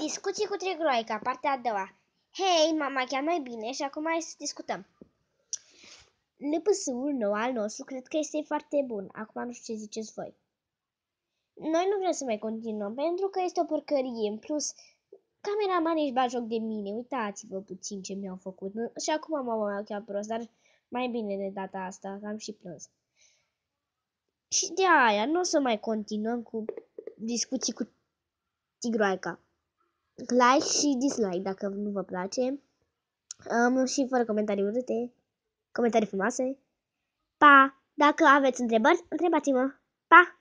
Discuții cu Trigroica, partea a doua. Hei, mama, chiar mai bine și acum hai să discutăm. Nepăsul nou al nostru cred că este foarte bun. Acum nu știu ce ziceți voi. Noi nu vrem să mai continuăm pentru că este o porcărie. În plus, cameraman își bat joc de mine. Uitați-vă puțin ce mi-au făcut. Și acum mama mea chiar prost, dar mai bine de data asta, am și plâns. Și de aia nu o să mai continuăm cu discuții cu tigroaica like și dislike dacă nu vă place. Um, și fără comentarii urâte, comentarii frumoase. Pa! Dacă aveți întrebări, întrebați-mă. Pa!